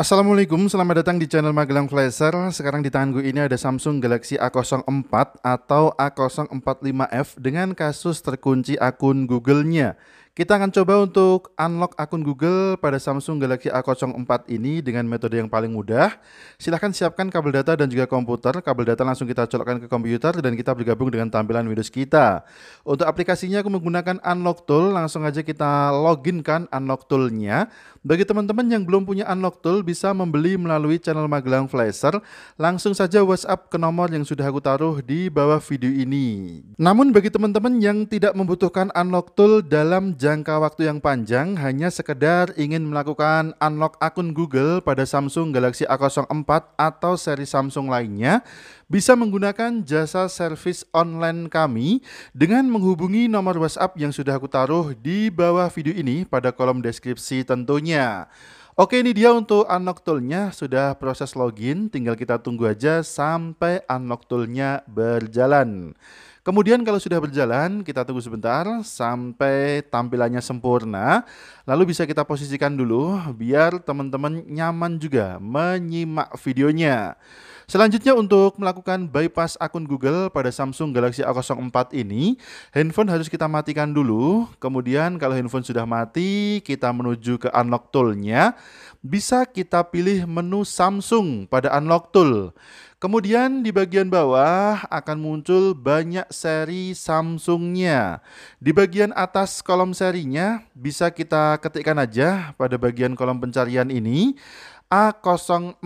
Assalamualaikum, selamat datang di channel Magelang Flasher. Sekarang di tangan gue ini ada Samsung Galaxy A04 atau A045F dengan kasus terkunci akun Google-nya. Kita akan coba untuk unlock akun Google pada Samsung Galaxy A04 ini dengan metode yang paling mudah. Silahkan siapkan kabel data dan juga komputer. Kabel data langsung kita colokkan ke komputer dan kita bergabung dengan tampilan Windows kita. Untuk aplikasinya aku menggunakan Unlock Tool. Langsung aja kita login kan Unlock toolnya. Bagi teman-teman yang belum punya Unlock Tool bisa membeli melalui channel Magelang Flasher. Langsung saja WhatsApp ke nomor yang sudah aku taruh di bawah video ini. Namun bagi teman-teman yang tidak membutuhkan Unlock Tool dalam jam jangka waktu yang panjang hanya sekedar ingin melakukan unlock akun Google pada Samsung Galaxy A04 atau seri Samsung lainnya, bisa menggunakan jasa service online kami dengan menghubungi nomor WhatsApp yang sudah aku taruh di bawah video ini pada kolom deskripsi tentunya. Oke ini dia untuk unlock toolnya sudah proses login tinggal kita tunggu aja sampai unlock toolnya berjalan. Kemudian kalau sudah berjalan, kita tunggu sebentar sampai tampilannya sempurna. Lalu bisa kita posisikan dulu biar teman-teman nyaman juga menyimak videonya. Selanjutnya untuk melakukan bypass akun Google pada Samsung Galaxy A04 ini, handphone harus kita matikan dulu. Kemudian kalau handphone sudah mati, kita menuju ke unlock tool-nya. Bisa kita pilih menu Samsung pada unlock tool. Kemudian di bagian bawah akan muncul banyak seri Samsungnya. Di bagian atas kolom serinya bisa kita ketikkan aja pada bagian kolom pencarian ini. A04.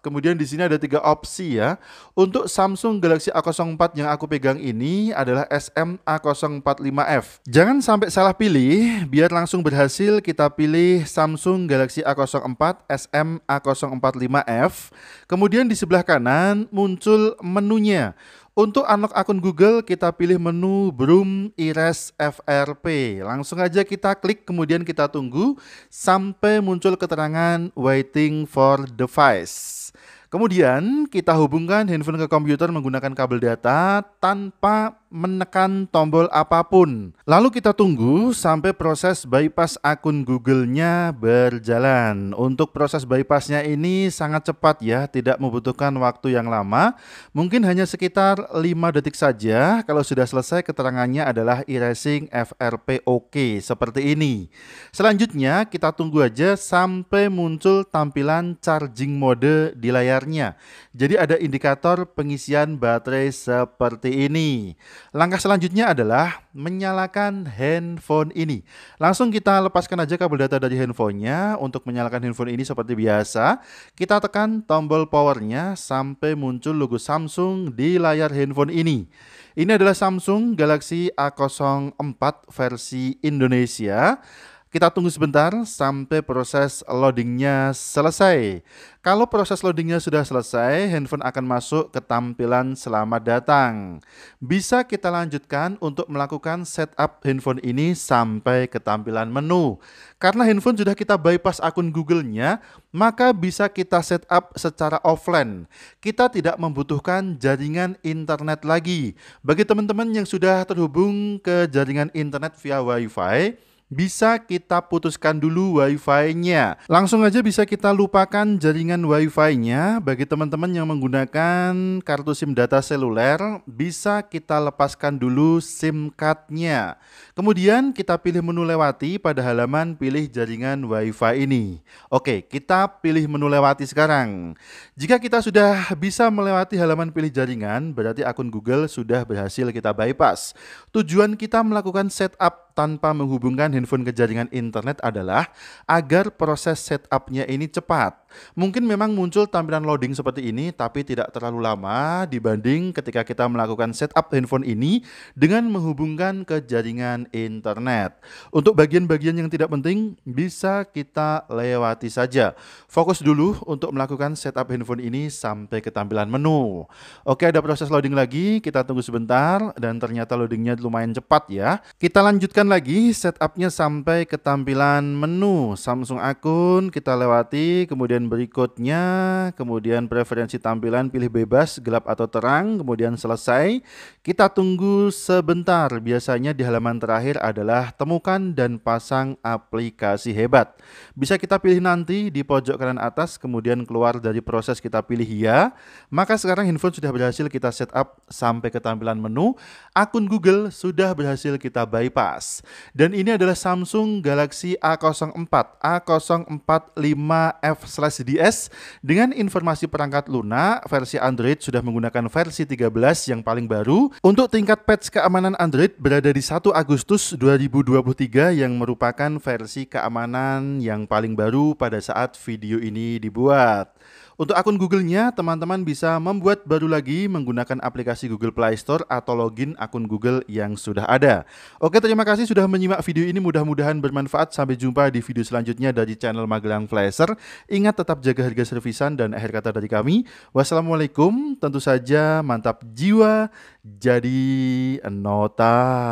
Kemudian di sini ada tiga opsi ya. Untuk Samsung Galaxy A04 yang aku pegang ini adalah SM A045F. Jangan sampai salah pilih, biar langsung berhasil kita pilih Samsung Galaxy A04 SM A045F. Kemudian di sebelah kanan muncul menunya. Untuk unlock akun Google, kita pilih menu Broom Ires FRP. Langsung aja kita klik, kemudian kita tunggu sampai muncul keterangan waiting for device. Kemudian kita hubungkan handphone ke komputer menggunakan kabel data tanpa menekan tombol apapun. Lalu kita tunggu sampai proses bypass akun Google-nya berjalan. Untuk proses bypassnya ini sangat cepat ya, tidak membutuhkan waktu yang lama. Mungkin hanya sekitar 5 detik saja. Kalau sudah selesai keterangannya adalah erasing FRP OK seperti ini. Selanjutnya kita tunggu aja sampai muncul tampilan charging mode di layar jadi ada indikator pengisian baterai seperti ini. Langkah selanjutnya adalah menyalakan handphone ini. Langsung kita lepaskan aja kabel data dari handphonenya. Untuk menyalakan handphone ini seperti biasa, kita tekan tombol powernya sampai muncul logo Samsung di layar handphone ini. Ini adalah Samsung Galaxy A04 versi Indonesia. Kita tunggu sebentar sampai proses loadingnya selesai. Kalau proses loadingnya sudah selesai, handphone akan masuk ke tampilan selamat datang. Bisa kita lanjutkan untuk melakukan setup handphone ini sampai ke tampilan menu. Karena handphone sudah kita bypass akun Google-nya, maka bisa kita setup secara offline. Kita tidak membutuhkan jaringan internet lagi. Bagi teman-teman yang sudah terhubung ke jaringan internet via Wi-Fi, bisa kita putuskan dulu wifi-nya. Langsung aja bisa kita lupakan jaringan wifi-nya. Bagi teman-teman yang menggunakan kartu SIM data seluler, bisa kita lepaskan dulu SIM card-nya. Kemudian kita pilih menu lewati pada halaman pilih jaringan wifi ini. Oke, kita pilih menu lewati sekarang. Jika kita sudah bisa melewati halaman pilih jaringan, berarti akun Google sudah berhasil kita bypass. Tujuan kita melakukan setup tanpa menghubungkan handphone ke jaringan internet adalah agar proses setupnya ini cepat. Mungkin memang muncul tampilan loading seperti ini tapi tidak terlalu lama dibanding ketika kita melakukan setup handphone ini dengan menghubungkan ke jaringan internet. Untuk bagian-bagian yang tidak penting bisa kita lewati saja. Fokus dulu untuk melakukan setup handphone ini sampai ke tampilan menu. Oke, ada proses loading lagi, kita tunggu sebentar dan ternyata loadingnya lumayan cepat ya. Kita lanjutkan lagi setupnya sampai ke tampilan menu Samsung akun, kita lewati kemudian Kemudian berikutnya, kemudian preferensi tampilan pilih bebas, gelap atau terang, kemudian selesai. Kita tunggu sebentar. Biasanya di halaman terakhir adalah temukan dan pasang aplikasi hebat. Bisa kita pilih nanti di pojok kanan atas, kemudian keluar dari proses kita pilih ya. Maka sekarang handphone sudah berhasil kita setup sampai ke tampilan menu. Akun Google sudah berhasil kita bypass. Dan ini adalah Samsung Galaxy A04, A04 5F OS DS dengan informasi perangkat lunak, versi Android sudah menggunakan versi 13 yang paling baru. Untuk tingkat patch keamanan Android berada di 1 Agustus 2023 yang merupakan versi keamanan yang paling baru pada saat video ini dibuat. Untuk akun Google-nya, teman-teman bisa membuat baru lagi menggunakan aplikasi Google Play Store atau login akun Google yang sudah ada. Oke, terima kasih sudah menyimak video ini. Mudah-mudahan bermanfaat. Sampai jumpa di video selanjutnya dari channel Magelang Flasher. Ingat tetap jaga harga servisan dan akhir kata dari kami. Wassalamualaikum. Tentu saja mantap jiwa jadi nota.